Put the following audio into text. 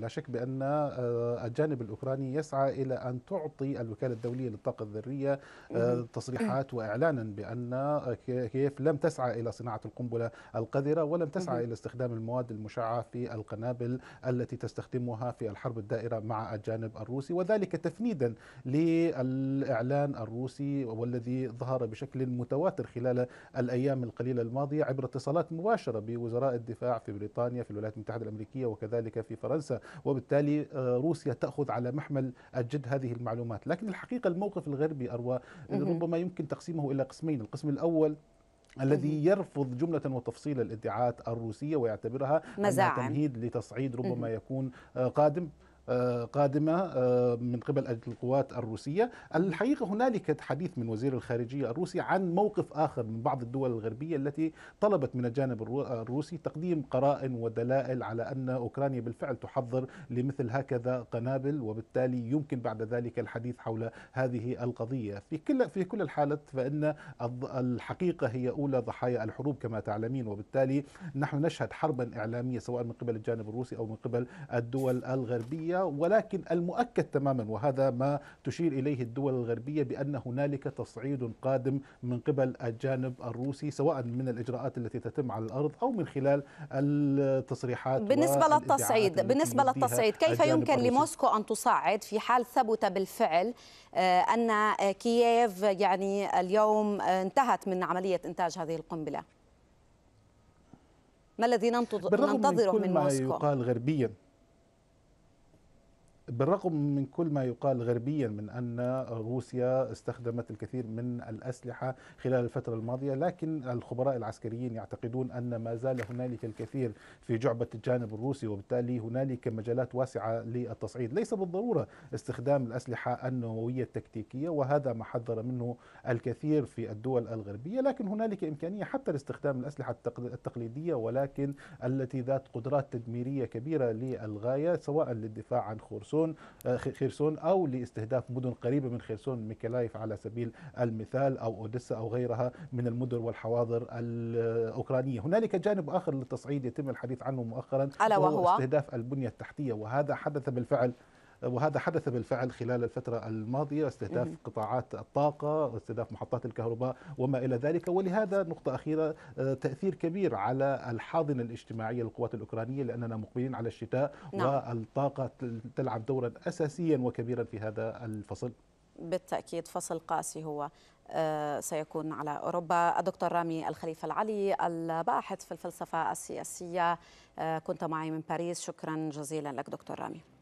لا شك بأن آه، الجانب الأوكراني يسعى إلى أن تعطي الوكالة الدولية للطاقة الذرية آه، تصريحات وإعلانا بأن آه، كيف لم تسعى إلى صناعة القنبلة القذرة ولم تسعى إلى استخدام المواد المشعة في القنابل التي تستخدمها في الحرب الدائرة مع الجانب الروسي وذلك تفنيدا للإعلان الروسي والذي ظهر بشكل متواتر خلال الأيام القليلة الماضية عبر اتصالات مباشرة بوزراء الدفاع في بريطانيا في الولايات المتحدة الأمريكية وكذلك في فرنسا وبالتالي آه، روسيا تأخذ على محمل الجد هذه المعلومات لكن الحقيقة الموقف الغربي أروى ربما يمكن تقسيمه إلى قسمين القسم الأول الذي يرفض جملة وتفصيل الادعاءات الروسية ويعتبرها مزاعم. تمهيد لتصعيد ربما يكون آه، قادم آه، قادمة آه، من قبل القوات الروسية الحقيقة هنالك حديث من وزير الخارجية الروسي عن موقف آخر من بعض الدول الغربية التي طلبت من الجانب الروسي تقديم قرائن ودلائل على أن أوكرانيا بالفعل تحضر لمثل هكذا قنابل وبالتالي يمكن بعد ذلك الحديث حول هذه القضية في كل, في كل الحالات فإن الحقيقة هي أولى ضحايا الحروب كما تعلمين وبالتالي نحن نشهد حربا إعلامية سواء من قبل الجانب الروسي أو من قبل الدول الغربية ولكن المؤكد تماما وهذا ما تشير إليه الدول الغربية بأن هنالك تصعيد قادم من قبل الجانب الروسي سواء من الإجراءات التي تتم على الأرض أو من خلال التصريحات بالنسبة للتصعيد بالنسبة للتصعيد كيف يمكن الروسي. لموسكو أن تصعد في حال ثبت بالفعل آه، أن كييف يعني اليوم آه، انتهت من عملية إنتاج هذه القنبلة ما الذي ننتظره من, من موسكو؟ بالرغم من كل ما يقال غربيا بالرغم من كل ما يقال غربيا من ان روسيا استخدمت الكثير من الاسلحه خلال الفتره الماضيه لكن الخبراء العسكريين يعتقدون ان ما زال هنالك الكثير في جعبه الجانب الروسي وبالتالي هنالك مجالات واسعه للتصعيد ليس بالضروره استخدام الاسلحه النوويه التكتيكيه وهذا ما حذر منه الكثير في الدول الغربيه لكن هنالك امكانيه حتى لاستخدام الاسلحه التقليديه ولكن التي ذات قدرات تدميريه كبيره للغايه سواء للدفاع عن خورسو خرسون آه، خرسون او لاستهداف مدن قريبه من خرسون ميكلايف على سبيل المثال او اوديسا او غيرها من المدن والحواضر الاوكرانيه، هنالك جانب اخر للتصعيد يتم الحديث عنه مؤخرا الا وهو استهداف البنيه التحتيه وهذا حدث بالفعل وهذا حدث بالفعل خلال الفترة الماضية استهداف قطاعات الطاقة واستهداف محطات الكهرباء وما إلى ذلك ولهذا نقطة أخيرة آه، تأثير كبير على الحاضنة الاجتماعية للقوات الأوكرانية لأننا مقبلين على الشتاء نعم. والطاقة تلعب دورا أساسيا وكبيرا في هذا الفصل بالتأكيد فصل قاسي هو آه، سيكون على أوروبا الدكتور رامي الخليفة العلي الباحث في الفلسفة السياسية آه، كنت معي من باريس شكرا جزيلا لك دكتور رامي